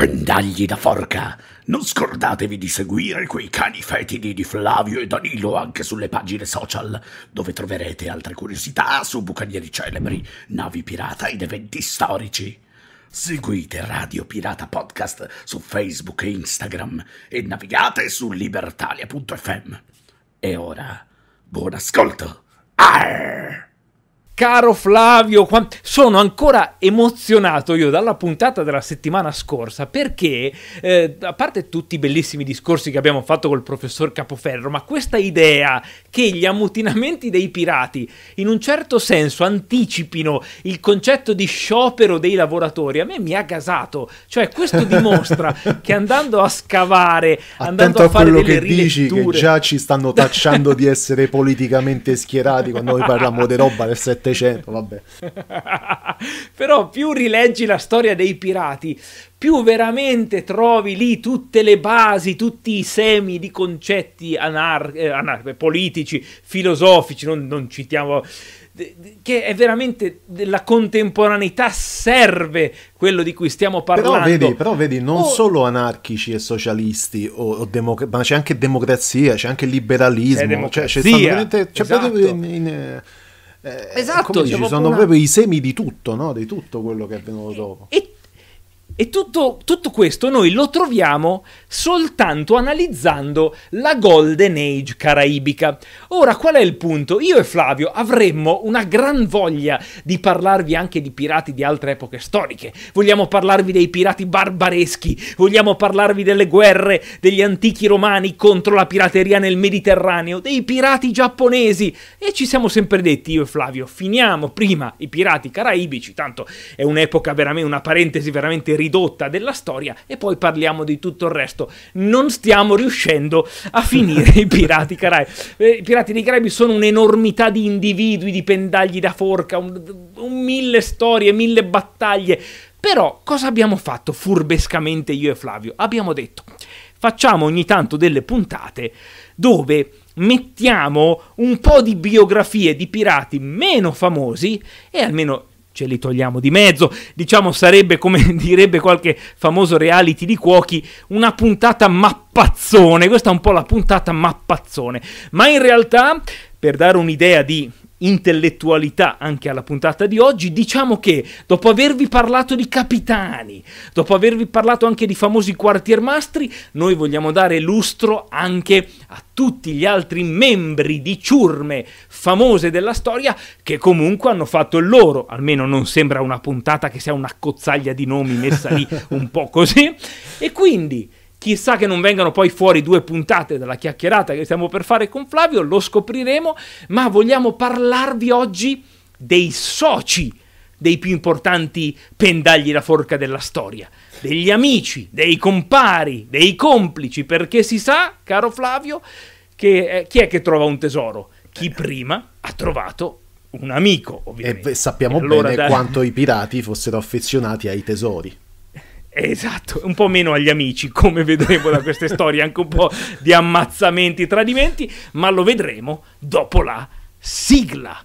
Pendagli da forca! Non scordatevi di seguire quei cani fetidi di Flavio e Danilo anche sulle pagine social, dove troverete altre curiosità su bucanieri celebri, navi pirata ed eventi storici. Seguite Radio Pirata Podcast su Facebook e Instagram e navigate su libertalia.fm. E ora, buon ascolto! Arr! Caro Flavio, sono ancora emozionato io dalla puntata della settimana scorsa perché, eh, a parte tutti i bellissimi discorsi che abbiamo fatto col professor Capoferro, ma questa idea che gli ammutinamenti dei pirati in un certo senso anticipino il concetto di sciopero dei lavoratori a me mi ha gasato. Cioè, questo dimostra che andando a scavare, Attento andando a, a fare delle riletture... quello che dici, che già ci stanno tacciando di essere politicamente schierati quando noi parliamo di roba del 7 700, vabbè. Però più rileggi la storia dei pirati, più veramente trovi lì tutte le basi, tutti i semi di concetti anar- eh, anar- eh, politici, filosofici, non, non citiamo che è veramente della contemporaneità serve quello di cui stiamo parlando. Però vedi, però vedi non oh. solo anarchici e socialisti, o, o democ- ma c'è anche democrazia, c'è anche liberalismo, c'è, democrazia, cioè, c'è esatto. in, in, eh, eh, esatto. Ci sono una... proprio i semi di tutto, no? di tutto quello che è venuto dopo. E e tutto, tutto, questo noi lo troviamo soltanto analizzando la Golden Age caraibica. Ora, qual è il punto? Io e Flavio avremmo una gran voglia di parlarvi anche di pirati di altre epoche storiche. Vogliamo parlarvi dei pirati barbareschi, vogliamo parlarvi delle guerre degli antichi romani contro la pirateria nel Mediterraneo, dei pirati giapponesi. E ci siamo sempre detti, io e Flavio, finiamo prima i pirati caraibici, tanto è un'epoca veramente, una parentesi veramente ridicolosa ridotta della storia e poi parliamo di tutto il resto. Non stiamo riuscendo a finire i Pirati Caraibi. Eh, I Pirati dei Caraibi sono un'enormità di individui, di pendagli da forca, un, un mille storie, mille battaglie. Però cosa abbiamo fatto furbescamente io e Flavio? Abbiamo detto, facciamo ogni tanto delle puntate dove mettiamo un po' di biografie di pirati meno famosi e almeno ce li togliamo di mezzo. Diciamo sarebbe, come direbbe qualche famoso reality di cuochi, una puntata mappazzone. Questa è un po' la puntata mappazzone. Ma in realtà, per dare un'idea di intellettualità anche alla puntata di oggi, diciamo che dopo avervi parlato di capitani, dopo avervi parlato anche di famosi quartiermastri, noi vogliamo dare lustro anche a tutti gli altri membri di ciurme famose della storia che comunque hanno fatto il loro, almeno non sembra una puntata che sia una cozzaglia di nomi messa lì un po' così, e quindi Chissà che non vengano poi fuori due puntate dalla chiacchierata che stiamo per fare con Flavio, lo scopriremo, ma vogliamo parlarvi oggi dei soci dei più importanti pendagli la forca della storia, degli amici, dei compari, dei complici, perché si sa, caro Flavio, che eh, chi è che trova un tesoro? Chi eh. prima ha trovato un amico, ovviamente. E sappiamo e allora bene da... quanto i pirati fossero affezionati ai tesori. Esatto, un po' meno agli amici, come vedremo da queste storie, anche un po' di ammazzamenti, e tradimenti, ma lo vedremo dopo la sigla.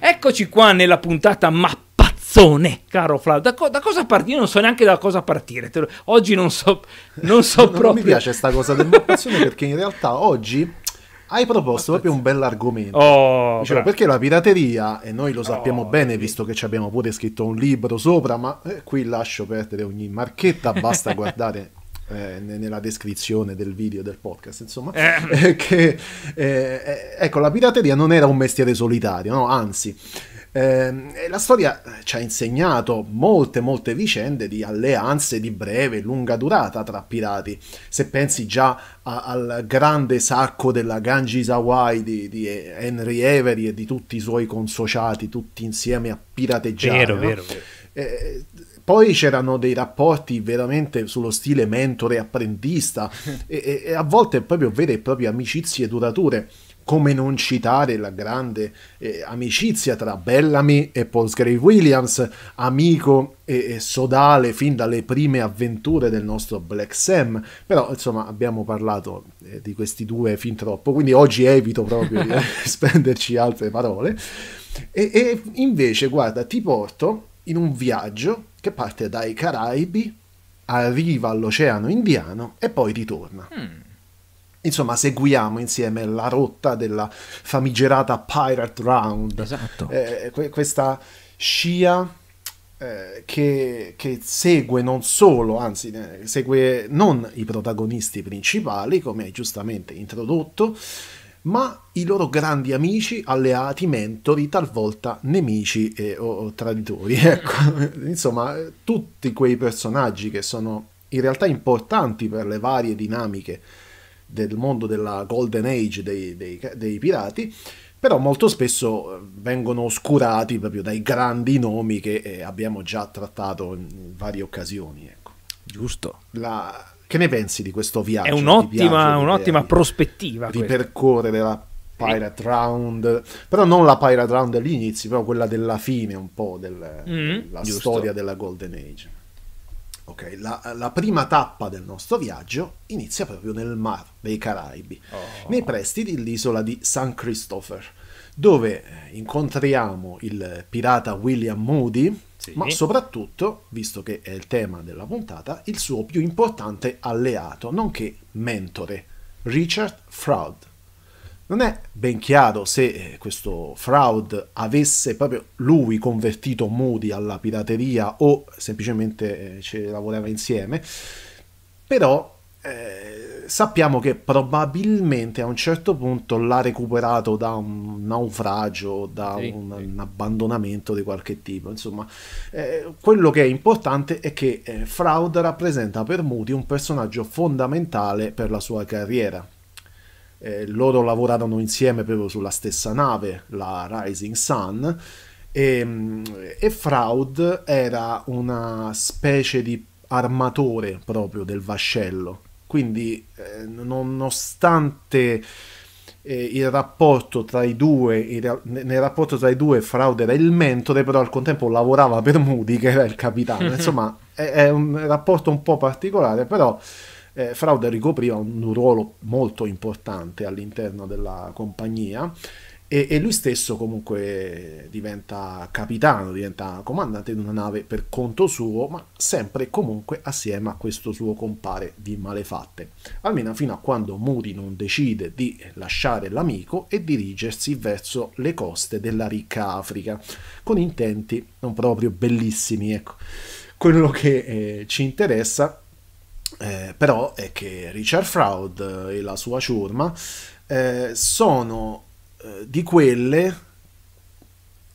Eccoci qua nella puntata mappa cazzone, caro Flavio. Da, co- da, cosa partire? Io non so neanche da cosa partire. Lo- oggi non so, non so non, proprio. Non mi piace questa cosa dell'innovazione perché in realtà oggi hai proposto proprio un bell'argomento. Oh, Dicevo, perché la pirateria, e noi lo sappiamo oh, bene, visto che ci abbiamo pure scritto un libro sopra, ma eh, qui lascio perdere ogni marchetta, basta guardare eh, nella descrizione del video del podcast, insomma, eh. eh che eh, eh, ecco, la pirateria non era un mestiere solitario, no? anzi eh, la storia eh, ci ha insegnato molte, molte vicende di alleanze di breve e lunga durata tra pirati. Se pensi già a, al grande sacco della Ganges Hawaii di, di, Henry Avery e di tutti i suoi consociati, tutti insieme a pirateggiare. Vero, no? vero, Eh, poi c'erano dei rapporti veramente sullo stile mentore-apprendista e, e a volte proprio vere e proprie amicizie durature come non citare la grande eh, amicizia tra Bellamy e Paul Postgrave Williams, amico e, e, sodale fin dalle prime avventure del nostro Black Sam, però insomma abbiamo parlato eh, di questi due fin troppo, quindi oggi evito proprio di spenderci altre parole. E, e invece, guarda, ti porto in un viaggio che parte dai Caraibi, arriva all'Oceano Indiano e poi ritorna. Hmm. Insomma, seguiamo insieme la rotta della famigerata Pirate Round. Esatto. Eh, que- questa scia eh, che, che, segue non solo, anzi, eh, segue non i protagonisti principali, come hai giustamente introdotto, ma i loro grandi amici, alleati, mentori, talvolta nemici e, eh, o, o traditori. Ecco, insomma, tutti quei personaggi che sono in realtà importanti per le varie dinamiche del mondo della Golden Age dei, dei, dei pirati, però molto spesso eh, vengono oscurati proprio dai grandi nomi che eh, abbiamo già trattato in varie occasioni. Ecco. Giusto. La... Che ne pensi di questo viaggio? È un'ottima, viaggio, un'ottima di, prospettiva. Di questa. percorrere la Pirate Round, però non la Pirate Round degli inizi, però quella della fine un po' del, mm, della giusto. storia della Golden Age. Okay, la, la, prima tappa del nostro viaggio inizia proprio nel Mar dei Caraibi, oh. nei prestiti dell'isola di San Christopher, dove eh, incontriamo il pirata William Moody, sì. ma soprattutto, visto che è il tema della puntata, il suo più importante alleato, nonché mentore, Richard Fraud. Non è ben chiaro se eh, questo fraud avesse proprio lui convertito Moody alla pirateria o semplicemente eh, ci lavorava insieme, però eh, sappiamo che probabilmente a un certo punto l'ha recuperato da un naufragio, da sì, un, sì. un, abbandonamento di qualche tipo. Insomma, eh, quello che è importante è che eh, Fraud rappresenta per Moody un personaggio fondamentale per la sua carriera eh, loro lavorarono insieme proprio sulla stessa nave, la Rising Sun, e, e Fraud era una specie di armatore proprio del vascello. Quindi, eh, nonostante eh, il rapporto tra i due, il, nel rapporto tra i due Fraud era il mentore, però al contempo lavorava per Moody, che era il capitano. Insomma, è, è un rapporto un po' particolare, però eh, Fraude ricopriva un ruolo molto importante all'interno della compagnia e, e, lui stesso comunque diventa capitano, diventa comandante di una nave per conto suo, ma sempre comunque assieme a questo suo compare di malefatte, almeno fino a quando Moody non decide di lasciare l'amico e dirigersi verso le coste della ricca Africa, con intenti non proprio bellissimi, ecco. Quello che eh, ci interessa eh, però è che Richard Fraud eh, e la sua ciurma eh, sono eh, di quelle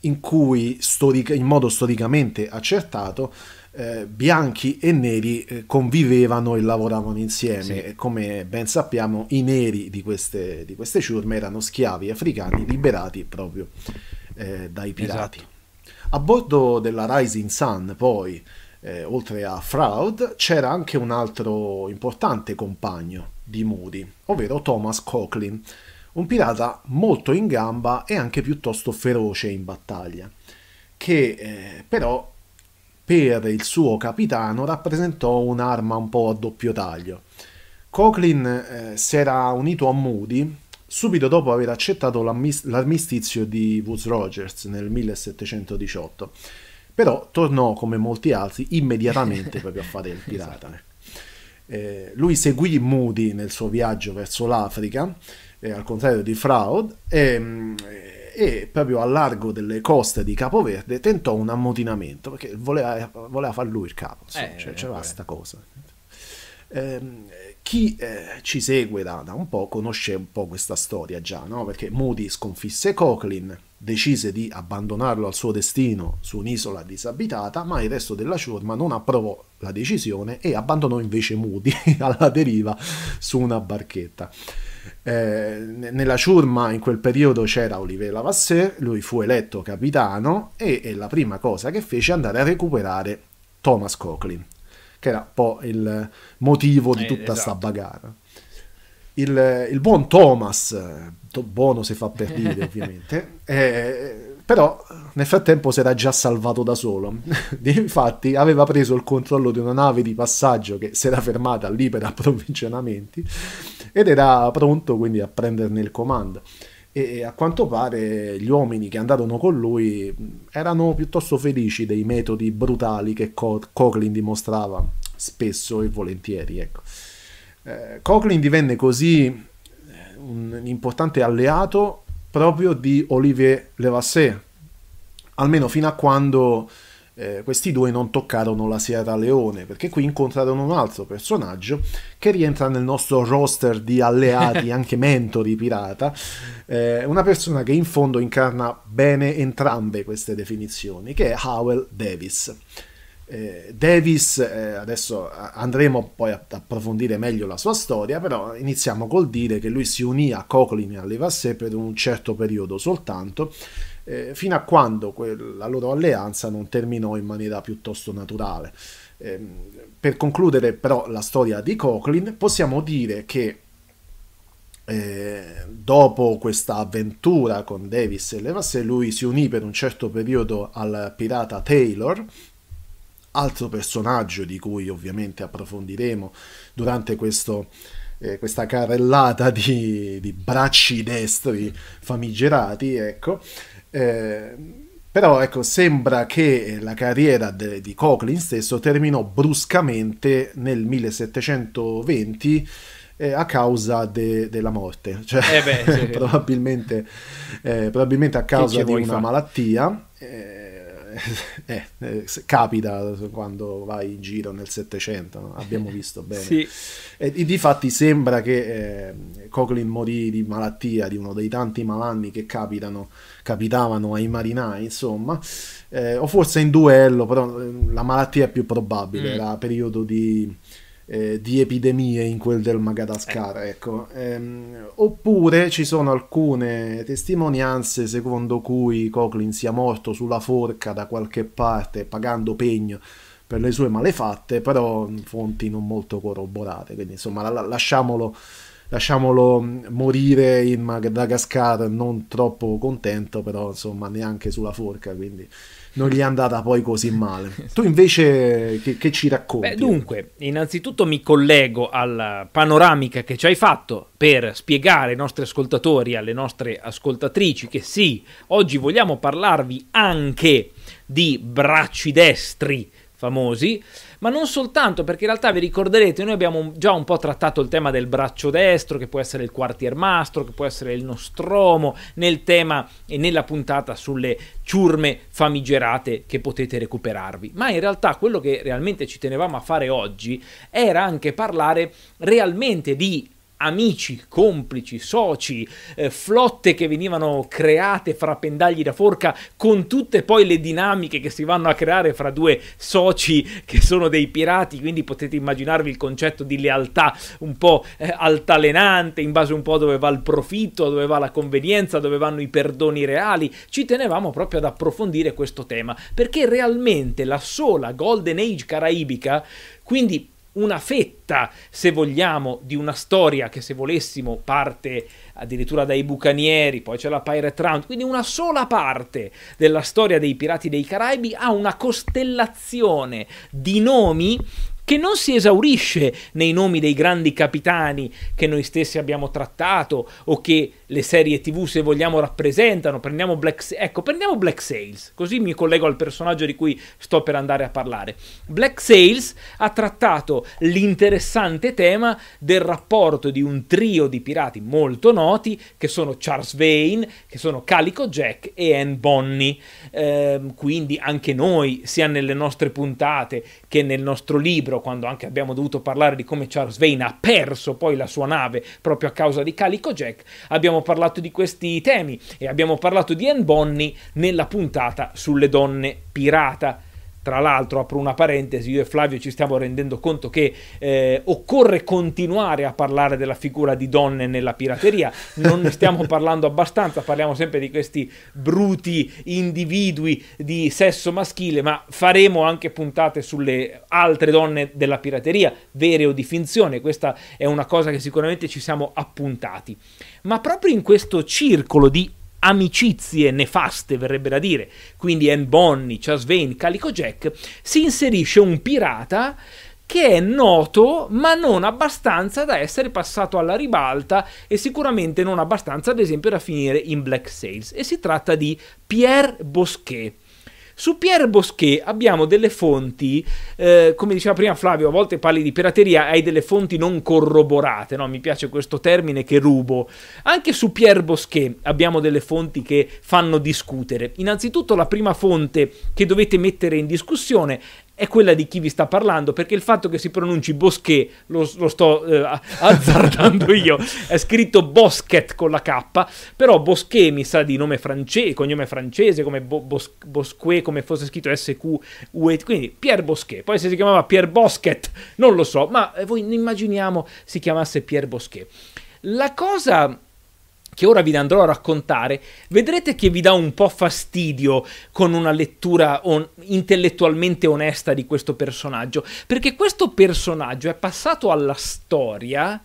in cui storica, in modo storicamente accertato eh, bianchi e neri eh, convivevano e lavoravano insieme sì. e come ben sappiamo i neri di queste, di queste ciurme erano schiavi africani liberati proprio eh, dai pirati. Esatto. A bordo della Rising Sun poi eh, oltre a Fraud, c'era anche un altro importante compagno di Moody, ovvero Thomas Coughlin, un pirata molto in gamba e anche piuttosto feroce in battaglia, che eh, però per il suo capitano rappresentò un'arma un po' a doppio taglio. Coughlin eh, si era unito a Moody subito dopo aver accettato l'armistizio di Woods Rogers nel 1718 però tornò come molti altri immediatamente proprio a fare il esatto. pirata. esatto. eh, lui seguì Moody nel suo viaggio verso l'Africa, eh, al contrario di Fraud, e, ehm, eh, e, proprio a largo delle coste di Capoverde tentò un ammutinamento, perché voleva, voleva far lui il capo, eh, cioè, eh, c'era sta cosa. Eh, chi eh, ci segue da, da, un po' conosce un po' questa storia già, no? perché Moody sconfisse Coughlin, decise di abbandonarlo al suo destino su un'isola disabitata, ma il resto della ciurma non approvò la decisione e abbandonò invece Moody alla deriva su una barchetta. Eh, nella ciurma in quel periodo c'era Olivier Lavasseur, lui fu eletto capitano e, e la prima cosa che fece è andare a recuperare Thomas Coughlin, che era un po' il motivo di eh, tutta eh, esatto. sta bagarra il, il buon Thomas, buono si fa per dire ovviamente, eh, però nel frattempo si era già salvato da solo. Infatti aveva preso il controllo di una nave di passaggio che si era fermata lì per approvvigionamenti ed era pronto quindi a prenderne il comando. E a quanto pare gli uomini che andarono con lui erano piuttosto felici dei metodi brutali che Co- Coughlin dimostrava spesso e volentieri. Ecco eh, Coughlin divenne così eh, un importante alleato proprio di Olivier Levasseur, almeno fino a quando eh, questi due non toccarono la Sierra Leone, perché qui incontrarono un altro personaggio che rientra nel nostro roster di alleati, anche mentori pirata, eh, una persona che in fondo incarna bene entrambe queste definizioni, che è Howell Davis eh, Davis, eh, adesso andremo poi ad approfondire meglio la sua storia, però iniziamo col dire che lui si unì a Cochlin e a Levassé per un certo periodo soltanto, eh, fino a quando quel, la loro alleanza non terminò in maniera piuttosto naturale. Ehm, per concludere però la storia di Cochlin, possiamo dire che eh, dopo questa avventura con Davis e Levassé, lui si unì per un certo periodo al pirata Taylor, altro personaggio di cui ovviamente approfondiremo durante questo, eh, questa carrellata di, di, bracci destri famigerati, ecco. Eh, però ecco, sembra che la carriera de, di Cochlin stesso terminò bruscamente nel 1720 eh, a causa de, della morte, cioè, eh beh, sì. probabilmente, eh, probabilmente, a causa di una fare? malattia. Eh, eh, eh, capita quando vai in giro nel Settecento, no? abbiamo visto bene. sì. E difatti sembra che eh, Coughlin morì di malattia, di uno dei tanti malanni che capitano, capitavano ai marinai, insomma, eh, o forse in duello, però eh, la malattia è più probabile, mm. era periodo di eh, di epidemie in quel del Madagascar. Eh. Ecco. Ehm, oppure ci sono alcune testimonianze secondo cui Cochlin sia morto sulla forca da qualche parte pagando pegno per le sue malefatte, però fonti non molto corroborate, quindi insomma la, lasciamolo, lasciamolo, morire in Madagascar non troppo contento, però insomma neanche sulla forca, quindi non gli è andata poi così male. Tu invece che, che ci racconti? Beh, dunque, innanzitutto mi collego alla panoramica che ci hai fatto per spiegare ai nostri ascoltatori, alle nostre ascoltatrici che sì, oggi vogliamo parlarvi anche di bracci destri famosi, ma non soltanto perché in realtà vi ricorderete, noi abbiamo già un po' trattato il tema del braccio destro, che può essere il quartiermastro, che può essere il nostromo, nel tema e nella puntata sulle ciurme famigerate che potete recuperarvi. Ma in realtà quello che realmente ci tenevamo a fare oggi era anche parlare realmente di amici, complici, soci, eh, flotte che venivano create fra pendagli da forca, con tutte poi le dinamiche che si vanno a creare fra due soci che sono dei pirati, quindi potete immaginarvi il concetto di lealtà un po' eh, altalenante, in base un po' dove va il profitto, dove va la convenienza, dove vanno i perdoni reali. Ci tenevamo proprio ad approfondire questo tema, perché realmente la sola Golden Age caraibica, quindi una fetta, se vogliamo, di una storia che se volessimo parte addirittura dai bucanieri, poi c'è la Pirate Round, quindi una sola parte della storia dei Pirati dei Caraibi ha una costellazione di nomi che non si esaurisce nei nomi dei grandi capitani che noi stessi abbiamo trattato o che le serie tv se vogliamo rappresentano. Prendiamo Black, ecco, prendiamo Black Sales, così mi collego al personaggio di cui sto per andare a parlare. Black Sales ha trattato l'interessante tema del rapporto di un trio di pirati molto noti che sono Charles Vane, che sono Calico Jack e Anne Bonny. Eh, quindi anche noi, sia nelle nostre puntate che nel nostro libro, Paolo, quando anche abbiamo dovuto parlare di come Charles Vane ha perso poi la sua nave proprio a causa di Calico Jack, abbiamo parlato di questi temi e abbiamo parlato di Anne Bonny nella puntata sulle donne pirata. Tra l'altro, apro una parentesi, io e Flavio ci stiamo rendendo conto che eh, occorre continuare a parlare della figura di donne nella pirateria, non ne stiamo parlando abbastanza, parliamo sempre di questi bruti individui di sesso maschile, ma faremo anche puntate sulle altre donne della pirateria, vere o di finzione, questa è una cosa che sicuramente ci siamo appuntati. Ma proprio in questo circolo di amicizie nefaste, verrebbe da dire, quindi Anne Bonny, Chas Vane, Calico Jack, si inserisce un pirata che è noto ma non abbastanza da essere passato alla ribalta e sicuramente non abbastanza ad esempio da finire in Black Sales e si tratta di Pierre Bosquet su Pierre Bosquet abbiamo delle fonti, eh, come diceva prima Flavio, a volte parli di pirateria, hai delle fonti non corroborate, no? mi piace questo termine che rubo. Anche su Pierre Bosquet abbiamo delle fonti che fanno discutere. Innanzitutto la prima fonte che dovete mettere in discussione è quella di chi vi sta parlando, perché il fatto che si pronunci Bosquet, lo, lo sto eh, azzardando io, è scritto Bosquet con la K, però Bosquet mi sa di nome francese, cognome francese, come Bo, Bos, Bosquet, come fosse scritto SQUE, quindi Pierre Bosquet, poi se si chiamava Pierre Bosquet, non lo so, ma eh, voi immaginiamo si chiamasse Pierre Bosquet. La cosa che ora vi andrò a raccontare, vedrete che vi dà un po' fastidio con una lettura on- intellettualmente onesta di questo personaggio, perché questo personaggio è passato alla storia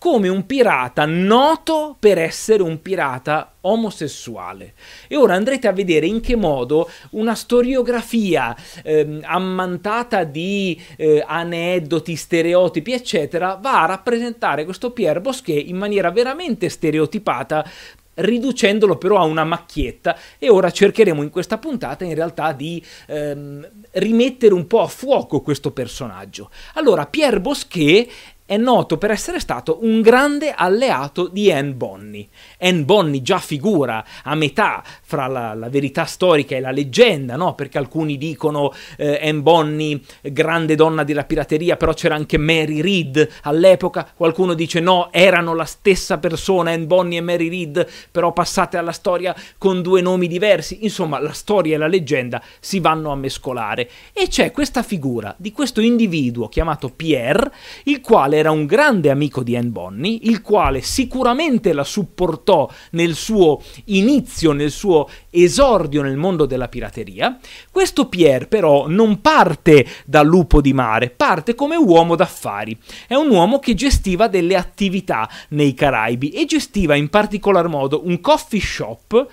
come un pirata noto per essere un pirata omosessuale. E ora andrete a vedere in che modo una storiografia ehm, ammantata di eh, aneddoti, stereotipi, eccetera, va a rappresentare questo Pierre Bosquet in maniera veramente stereotipata riducendolo però a una macchietta e ora cercheremo in questa puntata in realtà di ehm, rimettere un po' a fuoco questo personaggio. Allora, Pierre Bosquet è noto per essere stato un grande alleato di Anne Bonny Anne Bonny già figura a metà fra la, la verità storica e la leggenda, no? perché alcuni dicono eh, Anne Bonny, grande donna della pirateria, però c'era anche Mary Read all'epoca, qualcuno dice no, erano la stessa persona, Anne Bonny e Mary Read, però passate alla storia con due nomi diversi, insomma la storia e la leggenda si vanno a mescolare. E c'è questa figura di questo individuo chiamato Pierre, il quale era un grande amico di Anne Bonny, il quale sicuramente la supportò Totò nel suo inizio, nel suo esordio nel mondo della pirateria, questo Pierre però non parte da lupo di mare, parte come uomo d'affari. È un uomo che gestiva delle attività nei Caraibi e gestiva in particolar modo un coffee shop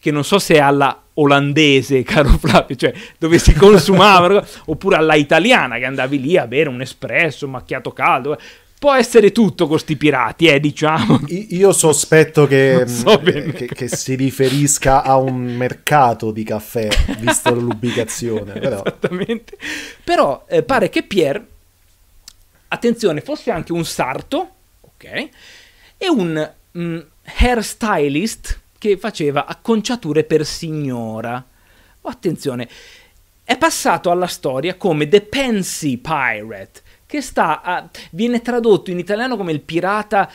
che non so se è alla olandese, caro Flavio, cioè dove si consumava, oppure alla italiana che andavi lì a bere un espresso, un macchiato caldo, eh può essere tutto con sti pirati, eh, diciamo. Io sospetto che, mm, so che, che, si riferisca a un mercato di caffè, visto l'ubicazione. Però. Esattamente. Però eh, pare che Pierre, attenzione, fosse anche un sarto, ok, e un mh, mm, hairstylist che faceva acconciature per signora. Oh, attenzione, è passato alla storia come The Pansy Pirate che sta a, viene tradotto in italiano come il pirata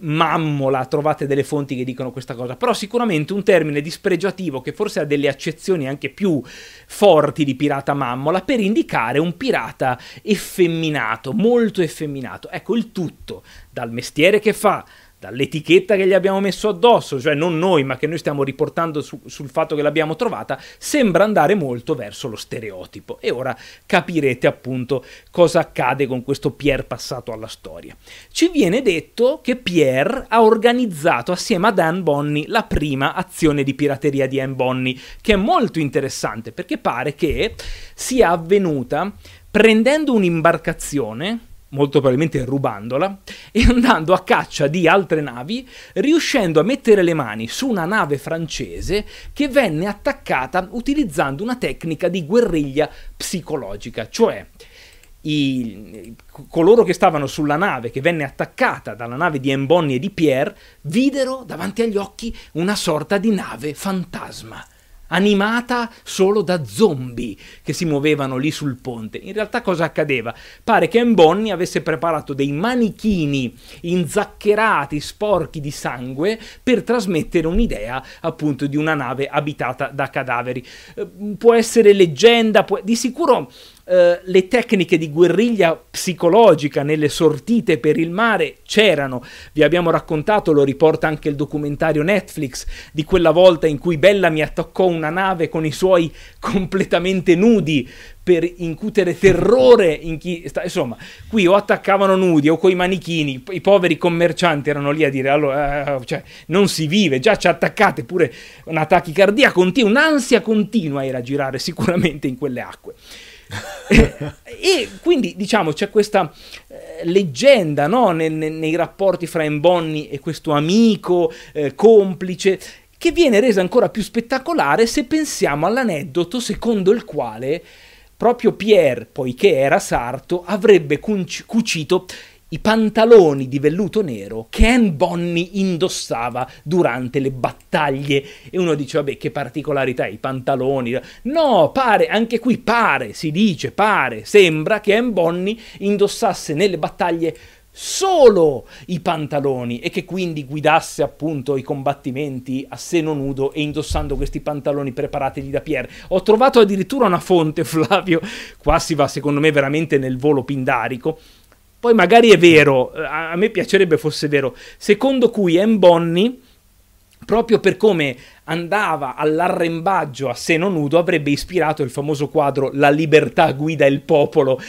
mammola, trovate delle fonti che dicono questa cosa, però sicuramente un termine dispregiativo che forse ha delle accezioni anche più forti di pirata mammola per indicare un pirata effeminato, molto effeminato. Ecco, il tutto, dal mestiere che fa, dall'etichetta che gli abbiamo messo addosso, cioè non noi, ma che noi stiamo riportando su, sul fatto che l'abbiamo trovata, sembra andare molto verso lo stereotipo. E ora capirete appunto cosa accade con questo Pierre passato alla storia. Ci viene detto che Pierre ha organizzato assieme ad Anne Bonny la prima azione di pirateria di Anne Bonny, che è molto interessante perché pare che sia avvenuta prendendo un'imbarcazione molto probabilmente rubandola, e andando a caccia di altre navi, riuscendo a mettere le mani su una nave francese che venne attaccata utilizzando una tecnica di guerriglia psicologica, cioè i, coloro che stavano sulla nave che venne attaccata dalla nave di Embonni e di Pierre videro davanti agli occhi una sorta di nave fantasma animata solo da zombie che si muovevano lì sul ponte. In realtà cosa accadeva? Pare che Mbonni avesse preparato dei manichini inzaccherati, sporchi di sangue, per trasmettere un'idea appunto di una nave abitata da cadaveri. Eh, può essere leggenda, può... di sicuro eh, le tecniche di guerriglia psicologica nelle sortite per il mare c'erano. Vi abbiamo raccontato, lo riporta anche il documentario Netflix, di quella volta in cui Bella mi attaccò una nave con i suoi completamente nudi per incutere terrore in chi sta, insomma, qui o attaccavano nudi o coi manichini, i poveri commercianti erano lì a dire allora eh, cioè, non si vive, già ci attaccate pure una tachicardia continua, un'ansia continua era girare sicuramente in quelle acque. e quindi diciamo c'è questa eh, leggenda no? ne, ne, nei rapporti fra Embonni e questo amico eh, complice che viene resa ancora più spettacolare se pensiamo all'aneddoto secondo il quale proprio Pierre, poiché era sarto, avrebbe cucito i pantaloni di velluto nero che Anne Bonny indossava durante le battaglie. E uno dice, vabbè, che particolarità, i pantaloni. No, pare, anche qui pare, si dice, pare, sembra che Anne Bonny indossasse nelle battaglie solo i pantaloni e che quindi guidasse appunto i combattimenti a seno nudo e indossando questi pantaloni preparati da Pierre. Ho trovato addirittura una fonte, Flavio, qua si va secondo me veramente nel volo pindarico, poi magari è vero, eh, a, me piacerebbe fosse vero, secondo cui M. Bonni, proprio per come andava all'arrembaggio a seno nudo avrebbe ispirato il famoso quadro La libertà guida il popolo,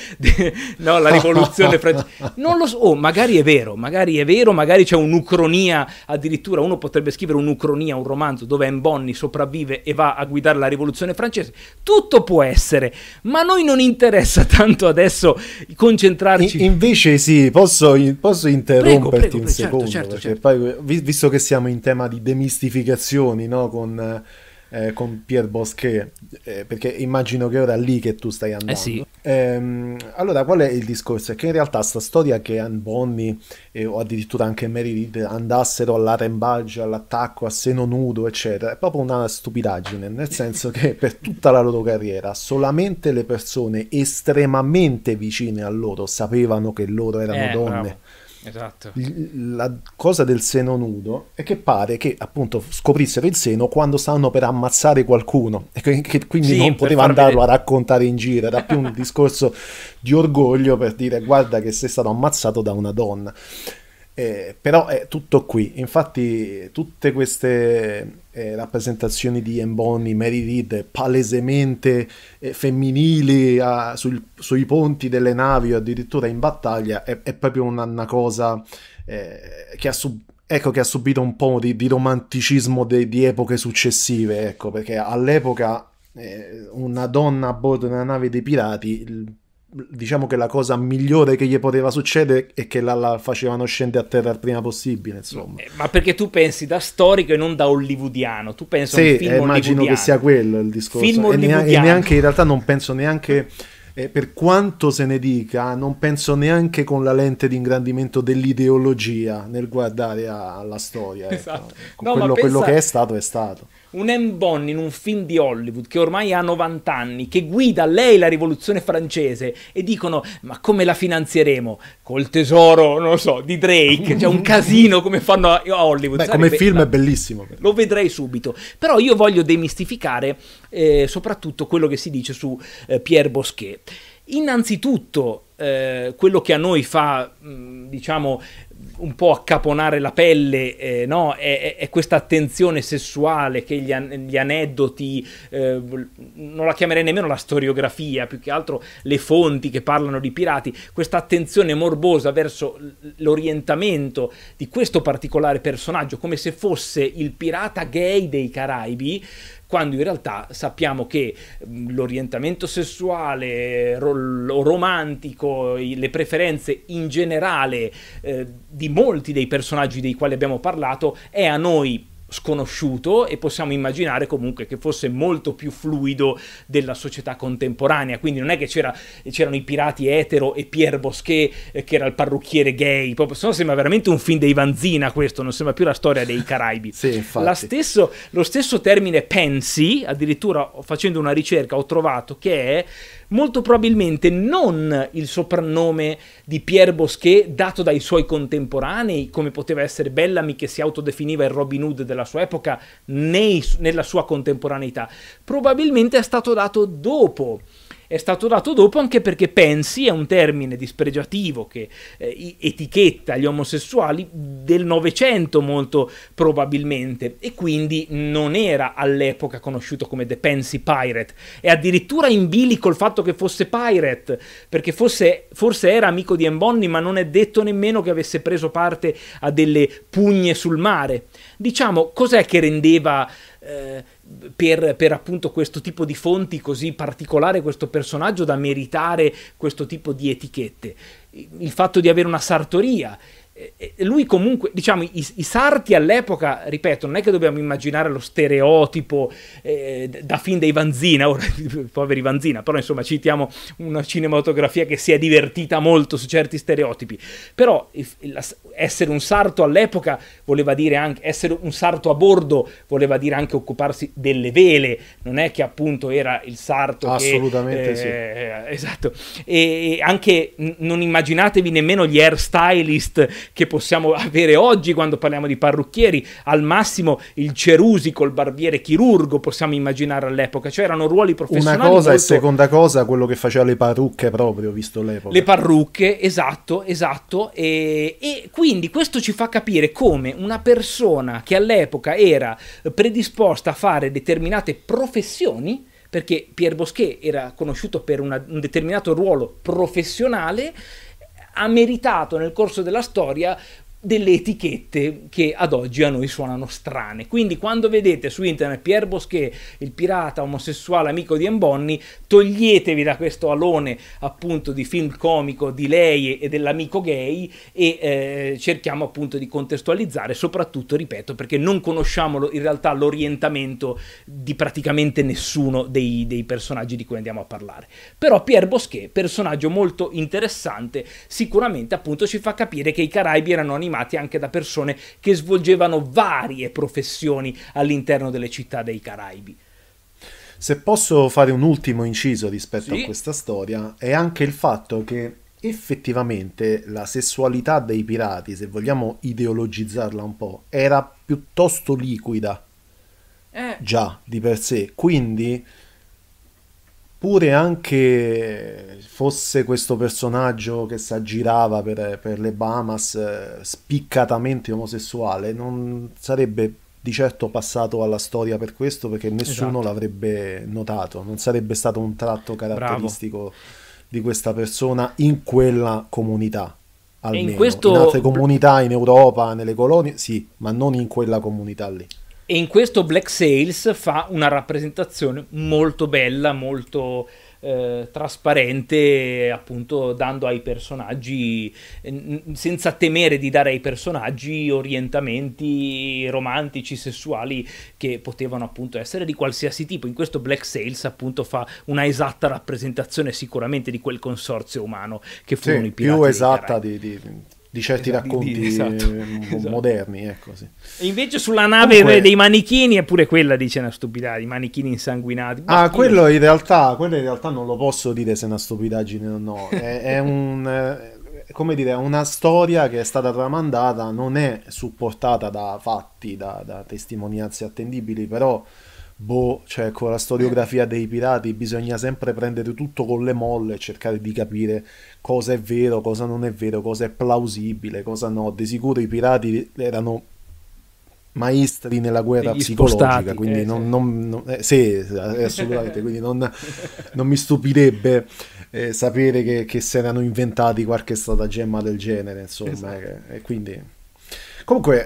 no, la rivoluzione francese. Non lo so, oh, magari è vero, magari è vero, magari c'è un'ucronia, addirittura uno potrebbe scrivere un'ucronia, un romanzo dove Mbonni sopravvive e va a guidare la rivoluzione francese. Tutto può essere, ma a noi non interessa tanto adesso concentrarci. In, invece sì, posso, posso interromperti prego, prego, prego, un certo, secondo, certo, certo. Poi, visto che siamo in tema di demistificazioni, no? con, eh, con Pier Bosquet, eh, perché immagino che ora è lì che tu stai andando. Eh sì. ehm, allora, qual è il discorso? È che in realtà sta storia che Anne Bonny eh, o addirittura anche Mary Reed andassero all'arembaggio, all'attacco, a seno nudo, eccetera, è proprio una stupidaggine, nel senso che per tutta la loro carriera solamente le persone estremamente vicine a loro sapevano che loro erano eh, donne. Bravo Esatto. La cosa del seno nudo è che pare che appunto scoprissero il seno quando stanno per ammazzare qualcuno e che, quindi sì, non poteva andarlo vedere. a raccontare in giro, era più un discorso di orgoglio per dire guarda che sei stato ammazzato da una donna. Eh, però è tutto qui, infatti tutte queste eh, rappresentazioni di Emboni, Mary Reed palesemente eh, femminili a, sul, sui ponti delle navi o addirittura in battaglia è, è proprio una, una cosa eh, che, ha sub, ecco, che ha subito un po' di, di romanticismo de, di epoche successive, ecco, perché all'epoca eh, una donna a bordo di una nave dei pirati diciamo che la cosa migliore che gli poteva succedere è che la, la facevano scendere a terra il prima possibile insomma eh, ma perché tu pensi da storico e non da hollywoodiano tu pensi sì, a un film eh, immagino che sia quello il discorso e, nea- e, neanche in realtà non penso neanche eh, per quanto se ne dica non penso neanche con la lente di ingrandimento dell'ideologia nel guardare alla storia ecco. esatto. no, quello, pensa... quello che è stato è stato un M. Bond in un film di Hollywood che ormai ha 90 anni, che guida lei la rivoluzione francese e dicono ma come la finanzieremo? Col tesoro, non lo so, di Drake, cioè un casino come fanno a Hollywood. Beh, Sarebbe, come film la, è bellissimo. Lo vedrei subito, però io voglio demistificare eh, soprattutto quello che si dice su eh, Pierre Bosquet. Innanzitutto eh, quello che a noi fa, mh, mm, diciamo, un po' accaponare la pelle, eh, no? è, è, è, questa attenzione sessuale che gli, an- gli aneddoti, eh, non la chiamerei nemmeno la storiografia, più che altro le fonti che parlano di pirati, questa attenzione morbosa verso l'orientamento di questo particolare personaggio, come se fosse il pirata gay dei Caraibi, quando in realtà sappiamo che mm, l'orientamento sessuale, ro- romantico, le preferenze in generale eh, di molti dei personaggi dei quali abbiamo parlato è a noi sconosciuto e possiamo immaginare comunque che fosse molto più fluido della società contemporanea. Quindi non è che c'era, c'erano i pirati etero e Pierre Bosquet eh, che era il parrucchiere gay, proprio, se no sembra veramente un film dei Vanzina questo, non sembra più la storia dei Caraibi. sì, stesso, lo stesso termine pensi, addirittura facendo una ricerca ho trovato che è molto probabilmente non il soprannome di Pierre Bosquet dato dai suoi contemporanei, come poteva essere Bellamy che si autodefiniva il Robin Hood della sua epoca, nei, nella sua contemporaneità, probabilmente è stato dato dopo è stato dato dopo anche perché pensi è un termine dispregiativo che eh, etichetta gli omosessuali del Novecento molto probabilmente e quindi non era all'epoca conosciuto come The Pansy Pirate e addirittura in bilico il fatto che fosse pirate perché fosse, forse era amico di Embonni ma non è detto nemmeno che avesse preso parte a delle pugne sul mare. Diciamo cos'è che rendeva eh, per, per, appunto questo tipo di fonti così particolare, questo personaggio da meritare questo tipo di etichette. Il fatto di avere una sartoria lui comunque, diciamo, i, i, sarti all'epoca, ripeto, non è che dobbiamo immaginare lo stereotipo eh, da fin dei Vanzina, ora, poveri Vanzina, però insomma citiamo una cinematografia che si è divertita molto su certi stereotipi, però essere un sarto all'epoca voleva dire anche, essere un sarto a bordo voleva dire anche occuparsi delle vele, non è che appunto era il sarto Assolutamente che, sì. Eh, eh, esatto, e anche non immaginatevi nemmeno gli hairstylist che possiamo avere oggi quando parliamo di parrucchieri, al massimo il Cerusi col barbiere chirurgo possiamo immaginare all'epoca, cioè erano ruoli professionali. Una cosa molto... e seconda cosa quello che faceva le parrucche proprio, visto l'epoca. Le parrucche, esatto, esatto, e, e quindi questo ci fa capire come una persona che all'epoca era predisposta a fare determinate professioni, perché Pierre Bosquet era conosciuto per una, un determinato ruolo professionale ha meritato nel corso della storia delle etichette che ad oggi a noi suonano strane. Quindi quando vedete su internet Pierre Bosquet, il pirata omosessuale amico di Embonni, toglietevi da questo alone appunto di film comico di lei e dell'amico gay e eh, cerchiamo appunto di contestualizzare, soprattutto, ripeto, perché non conosciamo in realtà l'orientamento di praticamente nessuno dei, dei personaggi di cui andiamo a parlare. Però Pierre Bosquet, personaggio molto interessante, sicuramente appunto ci fa capire che i Caraibi erano animati animati anche da persone che svolgevano varie professioni all'interno delle città dei Caraibi. Se posso fare un ultimo inciso rispetto sì. a questa storia, è anche il fatto che effettivamente la sessualità dei pirati, se vogliamo ideologizzarla un po', era piuttosto liquida. Eh. Già, di per sé. Quindi oppure anche fosse questo personaggio che si aggirava per, per le Bahamas eh, spiccatamente omosessuale, non sarebbe di certo passato alla storia per questo perché nessuno esatto. l'avrebbe notato, non sarebbe stato un tratto caratteristico Bravo. di questa persona in quella comunità. Almeno. In, questo... in altre comunità in Europa, nelle colonie, sì, ma non in quella comunità lì. E in questo Black Sales fa una rappresentazione molto bella, molto eh, trasparente, appunto dando ai personaggi, senza temere di dare ai personaggi orientamenti romantici, sessuali, che potevano appunto essere di qualsiasi tipo. In questo Black Sales appunto fa una esatta rappresentazione sicuramente di quel consorzio umano che furono sì, i pirati. Più esatta di, di di certi esatto, racconti di, esatto, eh, esatto. moderni. Ecco, sì. E invece sulla nave Comunque... dei manichini è pure quella, dice una stupidaggine, i manichini insanguinati. Ah, quello in, realtà, quello in, realtà, non lo posso dire se è una stupidaggine o no, è, è un... Eh, come dire, una storia che è stata tramandata non è supportata da fatti, da, da testimonianze attendibili, però boh, cioè con la storiografia dei pirati bisogna sempre prendere tutto con le molle e cercare di capire cosa è vero, cosa non è vero, cosa è plausibile, cosa no. Di sicuro i pirati erano maestri nella guerra Degli psicologica, quindi non, mi stupirebbe eh, sapere che, che si erano inventati qualche stratagemma del genere, insomma, esatto. e, eh, e quindi... Comunque,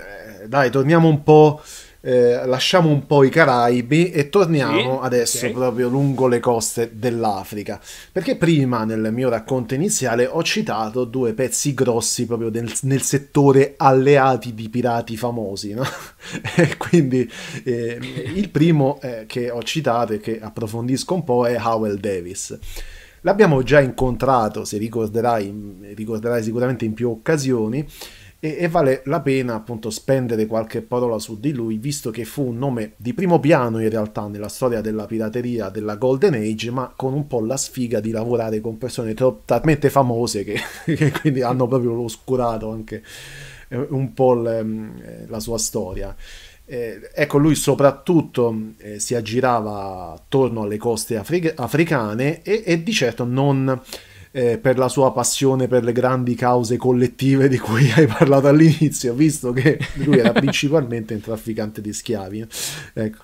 eh, dai, torniamo un po' eh, lasciamo un po' i Caraibi e torniamo sì, adesso sì. proprio lungo le coste dell'Africa. Perché prima nel mio racconto iniziale ho citato due pezzi grossi proprio del, nel settore alleati di pirati famosi. No? quindi eh, il primo eh, che ho citato e che approfondisco un po' è Howell Davis. L'abbiamo già incontrato, se ricorderai, ricorderai sicuramente in più occasioni e, e, vale la pena appunto spendere qualche parola su di lui visto che fu un nome di primo piano in realtà nella storia della pirateria della Golden Age ma con un po' la sfiga di lavorare con persone troppo, talmente famose che, che quindi hanno proprio oscurato anche eh, un po' le, mm, eh, la sua storia. Eh, ecco, lui soprattutto mm, eh, si aggirava attorno alle coste afri- africane e, e, di certo non eh, per la sua passione per le grandi cause collettive di cui hai parlato all'inizio, visto che lui era principalmente un trafficante di schiavi. Eh. Ecco.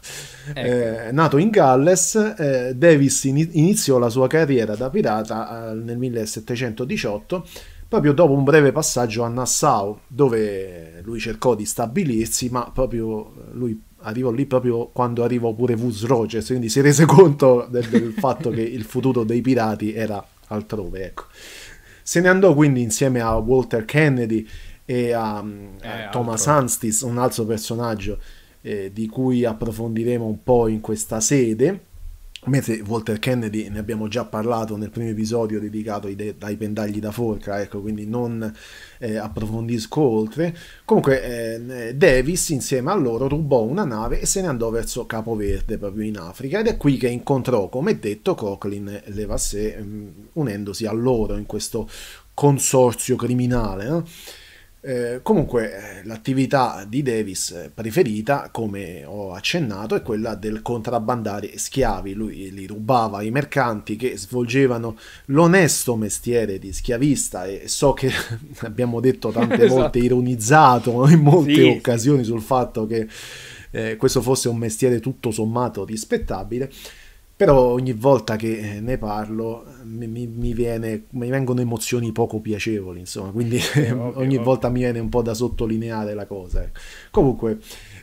Ecco. Eh, nato in Galles, eh, Davis in- iniziò la sua carriera da pirata eh, nel 1718 proprio dopo un breve passaggio a Nassau, dove lui cercò di stabilirsi, ma proprio eh, lui arrivò lì proprio quando arrivò pure Woods Rogers, quindi si rese conto del, del fatto che il futuro dei pirati era altrove. Ecco. Se ne andò quindi insieme a Walter Kennedy e a, mm, eh, a Thomas Anstis, un altro personaggio eh, di cui approfondiremo un po' in questa sede Mentre Walter Kennedy ne abbiamo già parlato nel primo episodio dedicato ai, ai pendagli da forca, ecco, quindi non eh, approfondisco oltre. Comunque eh, Davis insieme a loro rubò una nave e se ne andò verso Capo Verde, proprio in Africa, ed è qui che incontrò, come detto, Cochrane e Levassé, mm, unendosi a loro in questo consorzio criminale. No? Eh, comunque eh, l'attività di Davis eh, preferita, come ho accennato, è quella del contrabbandare schiavi. Lui li rubava ai mercanti che svolgevano l'onesto mestiere di schiavista e so che abbiamo detto tante esatto. volte, ironizzato in molte sì. occasioni sul fatto che eh, questo fosse un mestiere tutto sommato rispettabile però ogni volta che eh, ne parlo mi, mi, viene, mi vengono emozioni poco piacevoli, insomma, quindi eh, ovvio, ogni ovvio. volta mi viene un po' da sottolineare la cosa. Ecco. Comunque,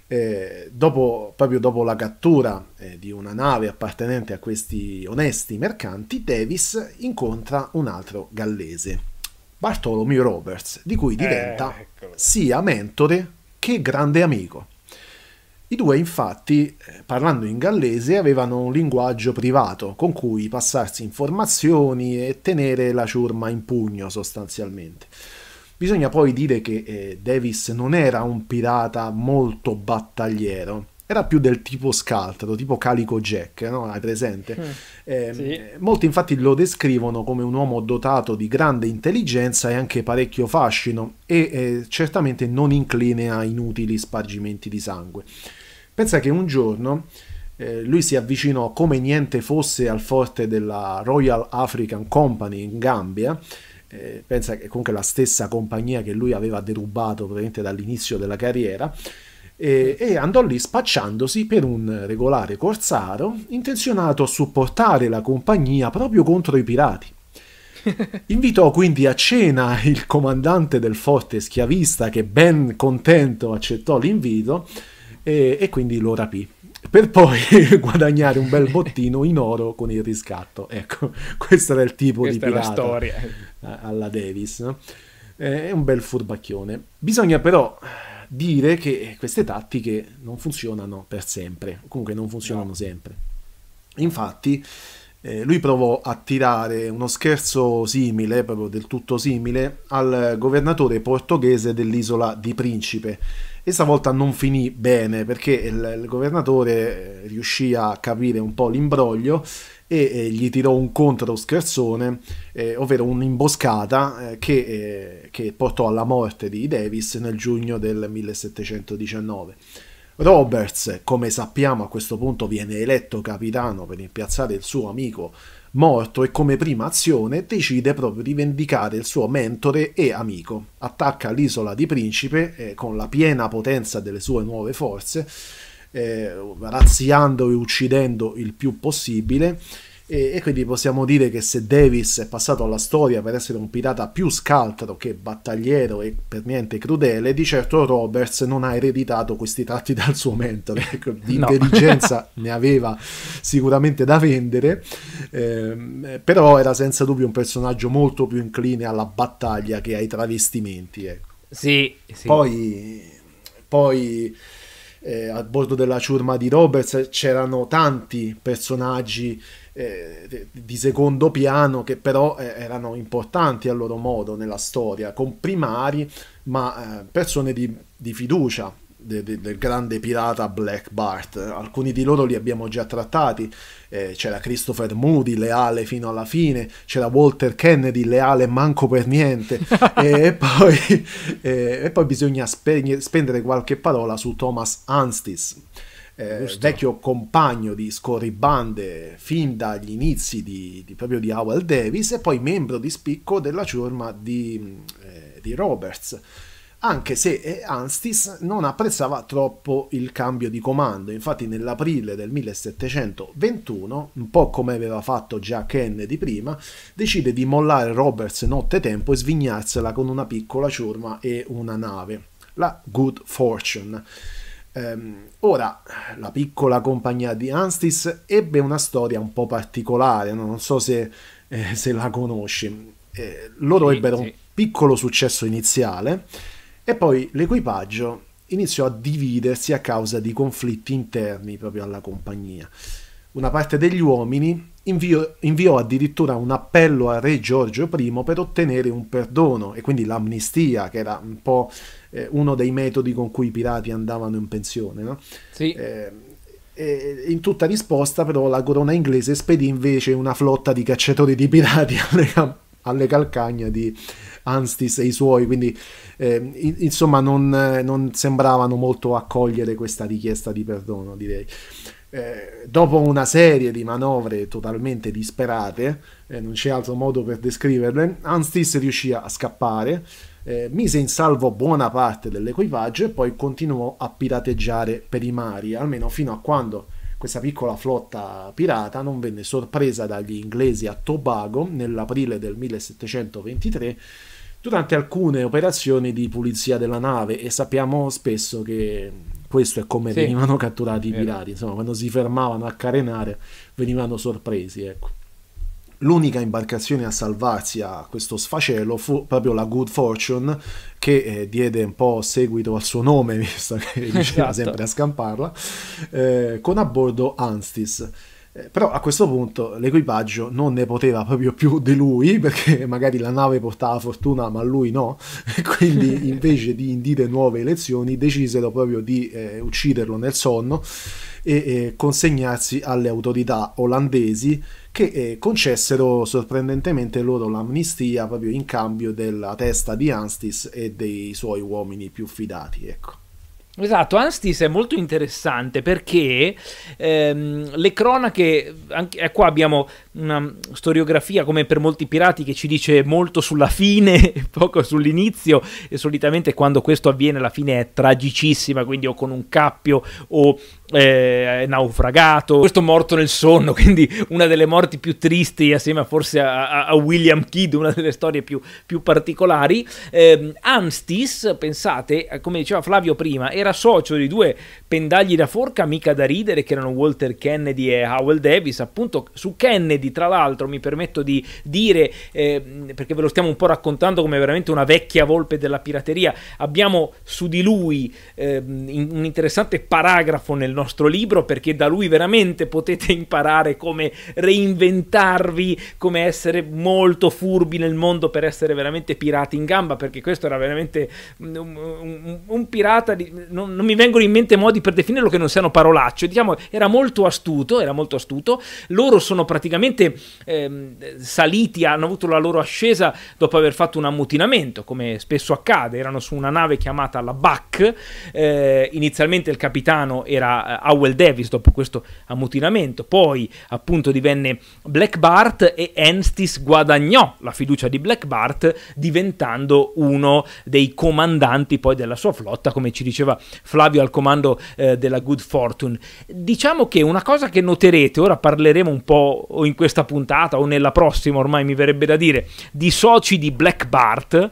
eh, dopo, proprio dopo la cattura eh, di una nave appartenente a questi onesti mercanti, Davis incontra un altro gallese, Bartolomeo Roberts, di cui diventa eh, sia mentore che grande amico. I due infatti, eh, parlando in gallese, avevano un linguaggio privato con cui passarsi informazioni e tenere la ciurma in pugno sostanzialmente. Bisogna poi dire che eh, Davis non era un pirata molto battagliero, era più del tipo scaltro, tipo Calico Jack, no? hai presente? Mm, eh, sì. Molti infatti lo descrivono come un uomo dotato di grande intelligenza e anche parecchio fascino e eh, certamente non incline a inutili spargimenti di sangue. Pensa che un giorno eh, lui si avvicinò come niente fosse al forte della Royal African Company in Gambia. Eh, pensa che comunque la stessa compagnia che lui aveva derubato praticamente dall'inizio della carriera. E, e andò lì spacciandosi per un regolare corsaro intenzionato a supportare la compagnia proprio contro i pirati. Invitò quindi a cena il comandante del forte schiavista che ben contento accettò l'invito e, e quindi lo rapì per poi guadagnare un bel bottino in oro con il riscatto. Ecco, questo era il tipo Questa di pirata storia. alla Davis. Eh, è un bel furbacchione. Bisogna però dire che queste tattiche non funzionano per sempre, comunque non funzionano no. sempre. Infatti, eh, lui provò a tirare uno scherzo simile, proprio del tutto simile, al governatore portoghese dell'isola di Principe, e stavolta non finì bene perché il, il governatore eh, riuscì a capire un po' l'imbroglio e eh, gli tirò un contro scherzone, eh, ovvero un'imboscata eh, che, eh, che, portò alla morte di Davis nel giugno del 1719. Roberts, come sappiamo a questo punto, viene eletto capitano per rimpiazzare il suo amico Morto e come prima azione decide proprio di vendicare il suo mentore e amico. Attacca l'isola di Principe eh, con la piena potenza delle sue nuove forze, eh, razziando e uccidendo il più possibile e, e, quindi possiamo dire che se Davis è passato alla storia per essere un pirata più scaltro che battagliero e per niente crudele, di certo Roberts non ha ereditato questi tratti dal suo mentore. Ecco, di no. intelligenza ne aveva sicuramente da vendere, ehm, però era senza dubbio un personaggio molto più incline alla battaglia che ai travestimenti. Ecco. Sì, sì. Poi, poi eh, a bordo della ciurma di Roberts c'erano tanti personaggi eh, di secondo piano che però eh, erano importanti a loro modo nella storia, con primari ma eh, persone di, di fiducia de, de, del grande pirata Black Bart. Alcuni di loro li abbiamo già trattati, eh, c'era Christopher Moody leale fino alla fine, c'era Walter Kennedy leale manco per niente e, poi, eh, e, poi, bisogna spe- spendere qualche parola su Thomas Anstis eh, vecchio compagno di scorribande fin dagli inizi di, di, proprio di Howell Davis e poi membro di spicco della ciurma di, eh, di Roberts anche se eh, Anstis non apprezzava troppo il cambio di comando. Infatti nell'aprile del 1721, un po' come aveva fatto già Kennedy prima, decide di mollare Roberts nottetempo e svignarsela con una piccola ciurma e una nave, la Good Fortune Ehm, ora, la piccola compagnia di Anstis ebbe una storia un po' particolare, non so se, eh, se la conosci. Eh, loro sì, ebbero sì. un piccolo successo iniziale e poi l'equipaggio iniziò a dividersi a causa di conflitti interni proprio alla compagnia. Una parte degli uomini Invio, inviò addirittura un appello a re Giorgio I per ottenere un perdono e quindi l'amnistia, che era un po' eh, uno dei metodi con cui i pirati andavano in pensione. No? Sì. Eh, in tutta risposta però la corona inglese spedì invece una flotta di cacciatori di pirati alle, alle calcagna di Anstis e i suoi, quindi eh, insomma non, non sembravano molto accogliere questa richiesta di perdono direi. Eh, dopo una serie di manovre totalmente disperate, eh, non c'è altro modo per descriverle, Anstis riuscì a scappare, eh, mise in salvo buona parte dell'equipaggio e poi continuò a pirateggiare per i mari, almeno fino a quando questa piccola flotta pirata non venne sorpresa dagli inglesi a Tobago nell'aprile del 1723 durante alcune operazioni di pulizia della nave e sappiamo spesso che questo è come sì. venivano catturati i pirati, insomma, quando si fermavano a carenare venivano sorpresi, ecco. L'unica imbarcazione a salvarsi a questo sfacelo fu proprio la Good Fortune, che eh, diede un po' seguito al suo nome, visto che riusciva esatto. sempre a scamparla, eh, con a bordo Anstis eh, però a questo punto l'equipaggio non ne poteva proprio più di lui perché magari la nave portava fortuna ma lui no quindi invece di indire nuove elezioni decisero proprio di eh, ucciderlo nel sonno e eh, consegnarsi alle autorità olandesi che eh, concessero sorprendentemente loro l'amnistia proprio in cambio della testa di Anstis e dei suoi uomini più fidati ecco Esatto, Anstis è molto interessante perché ehm, le cronache, anche eh, qua abbiamo una storiografia come per molti pirati che ci dice molto sulla fine e poco sull'inizio e solitamente quando questo avviene la fine è tragicissima, quindi o con un cappio o eh, è naufragato, questo morto nel sonno, quindi una delle morti più tristi assieme forse a, a William Kidd, una delle storie più, più particolari. Eh, Anstis, pensate, eh, come diceva Flavio prima, era socio di due pendagli da forca, mica da ridere, che erano Walter Kennedy e Howell Davis, appunto su Kennedy tra l'altro mi permetto di dire, eh, perché ve lo stiamo un po' raccontando come veramente una vecchia volpe della pirateria, abbiamo su di lui ehm, un interessante paragrafo nel nostro libro perché da lui veramente potete imparare come reinventarvi, come essere molto furbi nel mondo per essere veramente pirati in gamba, perché questo era veramente un, un, un pirata, di, non, non, mi vengono in mente modi per definirlo che non siano parolacce, diciamo era molto astuto, era molto astuto, loro sono praticamente eh, saliti, hanno avuto la loro ascesa dopo aver fatto un ammutinamento, come spesso accade, erano su una nave chiamata la BAC, eh, inizialmente il capitano era eh, Howell Davis dopo questo ammutinamento. Poi appunto divenne Black Bart e Anstis guadagnò la fiducia di Black Bart diventando uno dei comandanti poi della sua flotta, come ci diceva Flavio al comando eh, della Good Fortune. Diciamo che una cosa che noterete, ora parleremo un po' in questa puntata o nella prossima ormai mi verrebbe da dire, di soci di Black Bart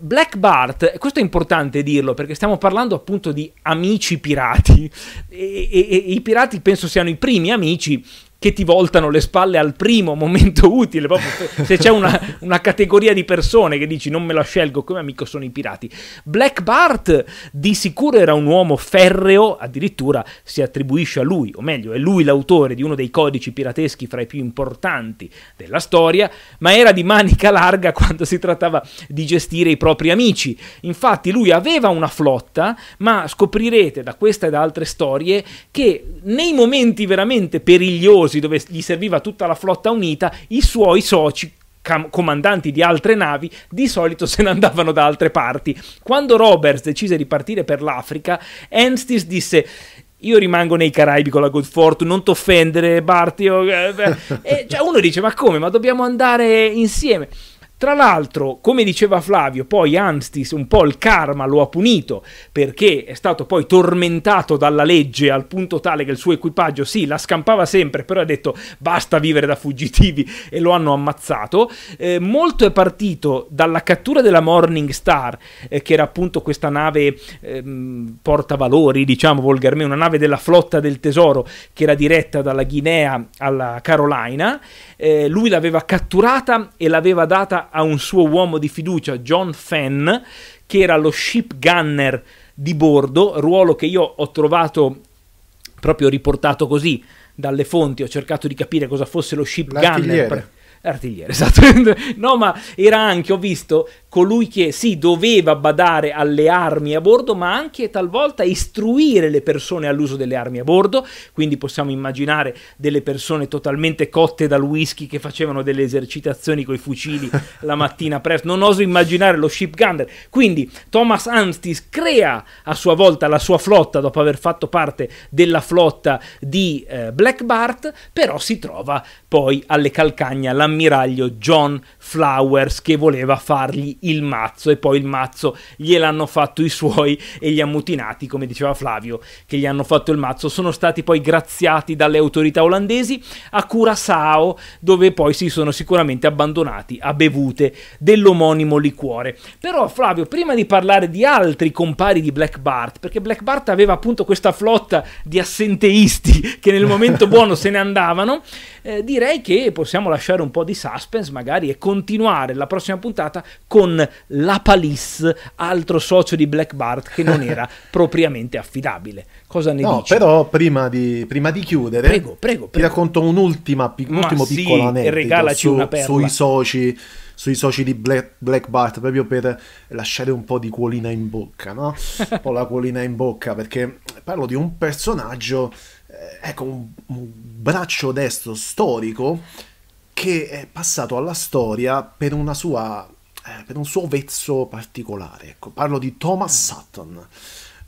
Black Bart, questo è importante dirlo perché stiamo parlando appunto di amici pirati e, e, e i pirati penso siano i primi amici che ti voltano le spalle al primo momento utile, proprio se c'è una, una, categoria di persone che dici non me la scelgo come amico sono i pirati. Black Bart di sicuro era un uomo ferreo, addirittura si attribuisce a lui, o meglio è lui l'autore di uno dei codici pirateschi fra i più importanti della storia, ma era di manica larga quando si trattava di gestire i propri amici. Infatti lui aveva una flotta, ma scoprirete da questa e da altre storie che nei momenti veramente perigliosi Tifosi, dove gli serviva tutta la flotta unita, i suoi soci comandanti di altre navi di solito se ne andavano da altre parti. Quando Roberts decise di partire per l'Africa, Anstis disse io rimango nei Caraibi con la Good Fortune, non t'offendere Bartio. E cioè uno dice ma come? Ma dobbiamo andare insieme. Tra l'altro, come diceva Flavio, poi Anstis un po' il karma lo ha punito perché è stato poi tormentato dalla legge al punto tale che il suo equipaggio sì, la scampava sempre, però ha detto basta vivere da fuggitivi e lo hanno ammazzato. Eh, molto è partito dalla cattura della Morning Star, eh, che era appunto questa nave eh, portavalori, diciamo volgarmente, una nave della flotta del tesoro che era diretta dalla Guinea alla Carolina. Eh, lui l'aveva catturata e l'aveva data Sparta un suo uomo di fiducia, John Fenn, che era lo ship gunner di bordo, ruolo che io ho trovato proprio riportato così dalle fonti, ho cercato di capire cosa fosse lo ship gunner. Artigliere, esatto. no, ma era anche, ho visto colui che sì doveva badare alle armi a bordo, ma anche talvolta istruire le persone all'uso delle armi a bordo, quindi possiamo immaginare delle persone totalmente cotte dal whisky che facevano delle esercitazioni con i fucili la mattina presto, non oso immaginare lo ship gunner. Quindi Thomas Anstis crea a sua volta la sua flotta dopo aver fatto parte della flotta di eh, Black Bart, però si trova poi alle calcagna l'ammiraglio John Flowers che voleva fargli il mazzo e poi il mazzo gliel'hanno fatto i suoi e gli ammutinati, come diceva Flavio, che gli hanno fatto il mazzo, sono stati poi graziati dalle autorità olandesi a Curaçao, dove poi si sono sicuramente abbandonati a bevute dell'omonimo liquore. Però Flavio, prima di parlare di altri compari di Black Bart, perché Black Bart aveva appunto questa flotta di assenteisti che nel momento buono se ne andavano, eh, direi che possiamo lasciare un po' di suspense magari e continuare la prossima puntata con la Palisse, altro socio di Black Bart che non era propriamente affidabile. Cosa ne no, dici? Però prima di, prima di chiudere, prego, prego, prego. ti racconto un'ultima, pic- ultimo sì, piccolo aneddoto su, sui soci sui soci di Black, Bart proprio per lasciare un po' di cuolina in bocca, no? Un po' la cuolina in bocca perché parlo di un personaggio ecco, un, un braccio destro storico che è passato alla storia per una sua eh, per un suo vezzo particolare. Ecco, parlo di Thomas mm. Sutton,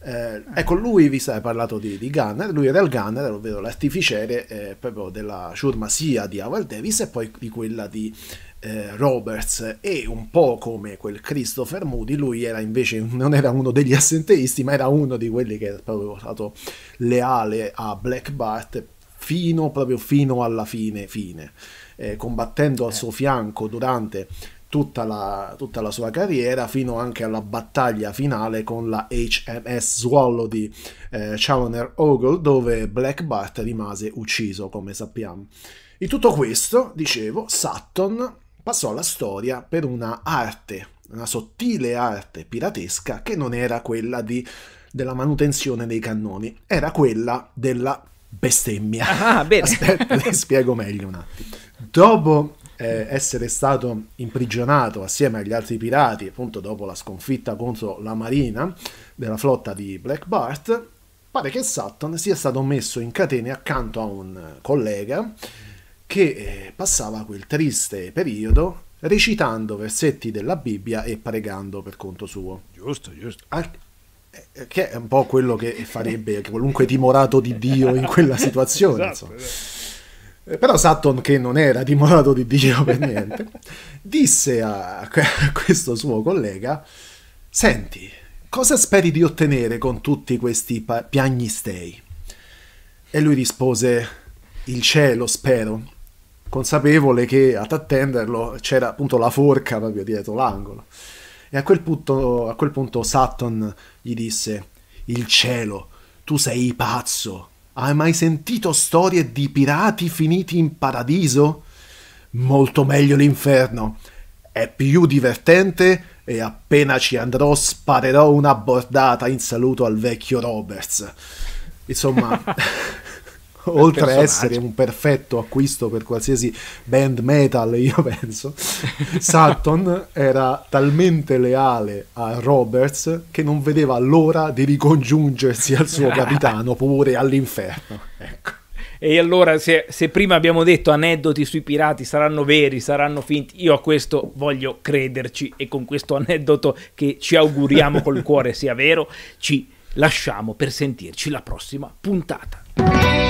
eh, ecco, lui vi ha parlato di, di, Gunner, lui era il Gunner, ovvero l'artificiere eh, proprio della ciurma sia di Howard Davis e poi di quella di eh, Roberts e un po' come quel Christopher Moody, lui era invece non era uno degli assenteisti, ma era uno di quelli che era proprio stato leale a Black Bart fino, proprio fino alla fine, fine. Eh, combattendo al eh. suo fianco durante tutta la, tutta la, sua carriera fino anche alla battaglia finale con la HMS Swallow di eh, Challoner Ogle dove Black Bart rimase ucciso come sappiamo. In tutto questo, dicevo, Sutton passò alla storia per una arte, una sottile arte piratesca che non era quella di, della manutenzione dei cannoni, era quella della bestemmia. Ah, bene. Aspetta, ti spiego meglio un attimo. Dopo eh, essere stato imprigionato assieme agli altri pirati, appunto dopo la sconfitta contro la marina della flotta di Black Bart, pare che Sutton sia stato messo in catene accanto a un collega che eh, passava quel triste periodo recitando versetti della Bibbia e pregando per conto suo. Giusto, giusto. Al- eh, che è un po' quello che farebbe qualunque timorato di Dio in quella situazione. esatto, eh, però Sutton, che non era dimorato di Dio per niente, disse a questo suo collega, senti, cosa speri di ottenere con tutti questi piagnistei? E lui rispose, il cielo spero, consapevole che ad attenderlo c'era appunto la forca proprio dietro l'angolo. E a quel, punto, a quel punto Sutton gli disse, il cielo, tu sei pazzo, hai mai sentito storie di pirati finiti in paradiso? Molto meglio l'inferno. È più divertente e appena ci andrò sparerò una bordata in saluto al vecchio Roberts. Insomma... oltre a essere un perfetto acquisto per qualsiasi band metal, io penso, Sutton era talmente leale a Roberts che non vedeva l'ora di ricongiungersi al suo capitano pure all'inferno. Ecco. E allora, se, se, prima abbiamo detto aneddoti sui pirati saranno veri, saranno finti, io a questo voglio crederci e con questo aneddoto che ci auguriamo col cuore sia vero, ci lasciamo per sentirci la prossima puntata.